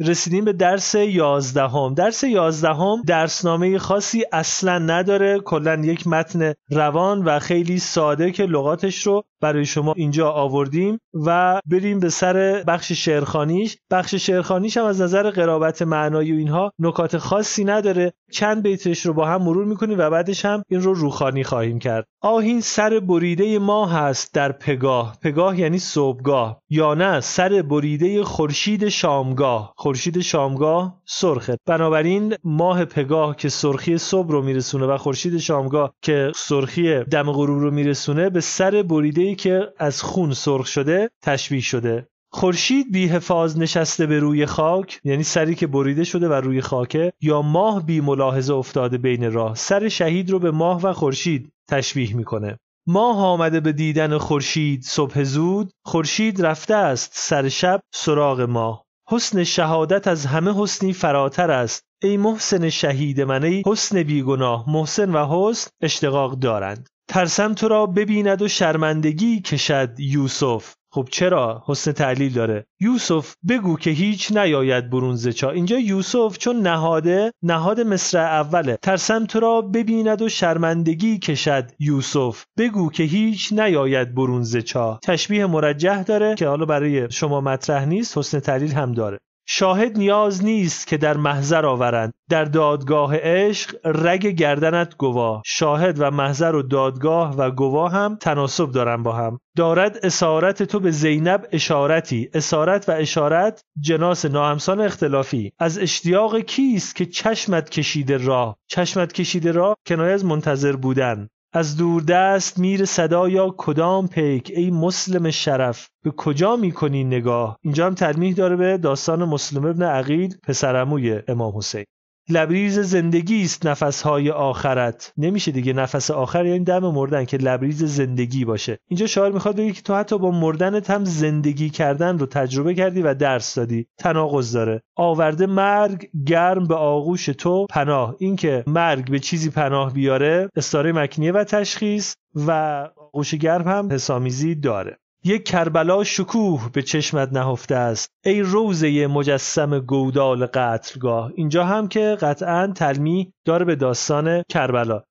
رسیدیم به درس یازدهم درس یازدهم درسنامه خاصی اصلا نداره کلا یک متن روان و خیلی ساده که لغاتش رو برای شما اینجا آوردیم و بریم به سر بخش شعرخانیش بخش شعرخانیش هم از نظر قرابت معنایی و اینها نکات خاصی نداره چند بیتش رو با هم مرور میکنیم و بعدش هم این رو روخانی خواهیم کرد آهین سر بریده ما هست در پگاه پگاه یعنی صبحگاه یا نه سر بریده خورشید شامگاه خورشید شامگاه سرخه بنابراین ماه پگاه که سرخی صبح رو میرسونه و خورشید شامگاه که سرخی دم غروب رو میرسونه به سر بریده ای که از خون سرخ شده تشبیه شده خورشید حفاظ نشسته به روی خاک یعنی سری که بریده شده و روی خاکه یا ماه بی ملاحظه افتاده بین راه سر شهید رو به ماه و خورشید تشبیه میکنه ماه آمده به دیدن خورشید صبح زود خورشید رفته است سر شب سراغ ماه حسن شهادت از همه حسنی فراتر است ای محسن شهید من ای حسن بیگناه محسن و حسن اشتقاق دارند ترسم تو را ببیند و شرمندگی کشد یوسف خب چرا حسن تعلیل داره یوسف بگو که هیچ نیاید برون زچا اینجا یوسف چون نهاده نهاد مصر اوله ترسم تو را ببیند و شرمندگی کشد یوسف بگو که هیچ نیاید برون زچا تشبیه مرجح داره که حالا برای شما مطرح نیست حسن تعلیل هم داره شاهد نیاز نیست که در محضر آورند در دادگاه عشق رگ گردنت گواه شاهد و محضر و دادگاه و گواه هم تناسب دارن با هم دارد اسارت تو به زینب اشارتی اسارت و اشارت جناس ناهمسان اختلافی از اشتیاق کیست که چشمت کشیده راه چشمت کشیده راه کنایه از منتظر بودن از دور دست میر صدا یا کدام پیک ای مسلم شرف به کجا میکنی نگاه اینجا هم ترمیح داره به داستان مسلم ابن عقیل پسرموی امام حسین لبریز زندگی است نفسهای آخرت نمیشه دیگه نفس آخر یعنی دم مردن که لبریز زندگی باشه اینجا شاعر میخواد بگه که تو حتی با مردنت هم زندگی کردن رو تجربه کردی و درس دادی تناقض داره آورده مرگ گرم به آغوش تو پناه اینکه مرگ به چیزی پناه بیاره استاره مکنیه و تشخیص و آغوش گرم هم حسامیزی داره یک کربلا شکوه به چشمت نهفته است ای روزه مجسم گودال قتلگاه اینجا هم که قطعا تلمی داره به داستان کربلا